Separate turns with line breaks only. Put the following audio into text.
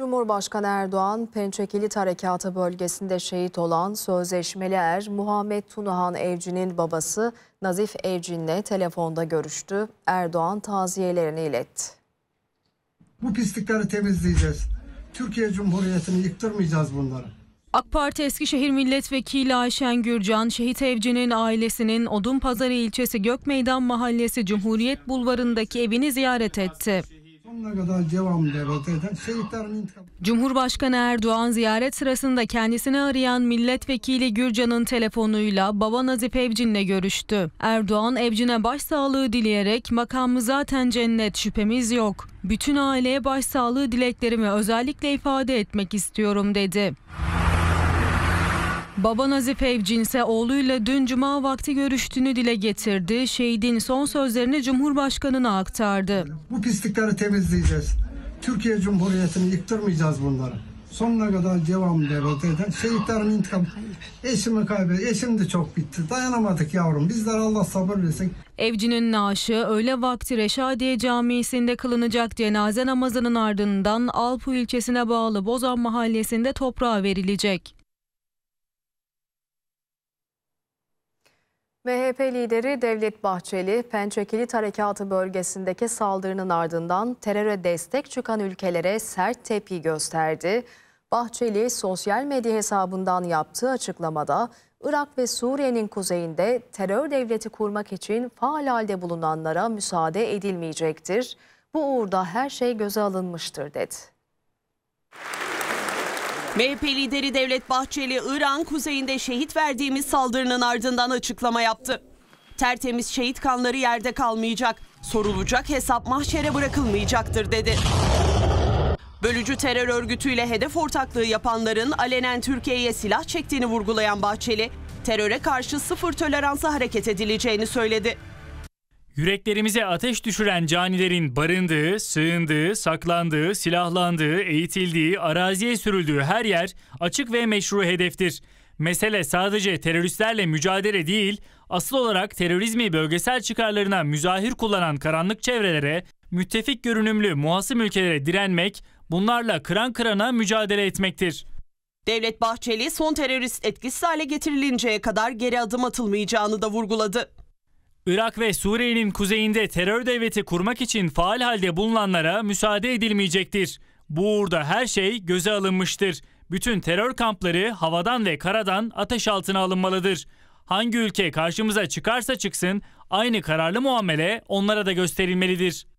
Cumhurbaşkanı Erdoğan, Pençekilit Harekatı bölgesinde şehit olan sözleşmeli er Muhammed Tunahan Evci'nin babası Nazif Evcin'le telefonda görüştü. Erdoğan taziyelerini iletti.
Bu pislikleri temizleyeceğiz. Türkiye Cumhuriyeti'ni yıktırmayacağız bunları.
AK Parti Eskişehir Milletvekili Ayşen Gürcan, şehit evcinin ailesinin Odunpazarı ilçesi Gökmeydan Mahallesi Cumhuriyet Bulvarı'ndaki evini ziyaret etti.
Sonuna kadar devamlı devlet eden şehitlerimin intikamı.
Cumhurbaşkanı Erdoğan ziyaret sırasında kendisini arayan milletvekili Gürcan'ın telefonuyla baba Nazif Evcin'le görüştü. Erdoğan Evcin'e başsağlığı dileyerek makamı zaten cennet şüphemiz yok. Bütün aileye başsağlığı dileklerimi özellikle ifade etmek istiyorum dedi. Baba Nazif Evcinse oğluyla dün cuma vakti görüştüğünü dile getirdi. Şehidin son sözlerini Cumhurbaşkanı'na aktardı.
Bu pislikleri temizleyeceğiz. Türkiye Cumhuriyeti'ni yıktırmayacağız bunları. Sonuna kadar devam devlet eden şehitlerin intikam. Eşimi kaybetti. Eşim de çok bitti. Dayanamadık yavrum. Bizler Allah sabır versin.
Evcinin naaşı öğle vakti Reşadiye Camii'sinde kılınacak cenaze namazının ardından Alpu ilçesine bağlı Bozan mahallesinde toprağa verilecek.
MHP lideri Devlet Bahçeli, Pençekilit Harekatı bölgesindeki saldırının ardından teröre destek çıkan ülkelere sert tepki gösterdi. Bahçeli, sosyal medya hesabından yaptığı açıklamada, Irak ve Suriye'nin kuzeyinde terör devleti kurmak için faal halde bulunanlara müsaade edilmeyecektir. Bu uğurda her şey göze alınmıştır dedi.
MHP lideri Devlet Bahçeli, İran kuzeyinde şehit verdiğimiz saldırının ardından açıklama yaptı. Tertemiz şehit kanları yerde kalmayacak, sorulacak hesap mahşere bırakılmayacaktır dedi. Bölücü terör örgütüyle hedef ortaklığı yapanların alenen Türkiye'ye silah çektiğini vurgulayan Bahçeli, teröre karşı sıfır toleransa hareket edileceğini söyledi.
Yüreklerimize ateş düşüren canilerin barındığı, sığındığı, saklandığı, silahlandığı, eğitildiği, araziye sürüldüğü her yer açık ve meşru hedeftir. Mesele sadece teröristlerle mücadele değil, asıl olarak terörizmi bölgesel çıkarlarına müzahir kullanan karanlık çevrelere, müttefik görünümlü muhasım ülkelere direnmek, bunlarla kıran kırana mücadele etmektir.
Devlet Bahçeli son terörist etkisiz hale getirilinceye kadar geri adım atılmayacağını da vurguladı.
Irak ve Suriye'nin kuzeyinde terör devleti kurmak için faal halde bulunanlara müsaade edilmeyecektir. Bu uğurda her şey göze alınmıştır. Bütün terör kampları havadan ve karadan ateş altına alınmalıdır. Hangi ülke karşımıza çıkarsa çıksın aynı kararlı muamele onlara da gösterilmelidir.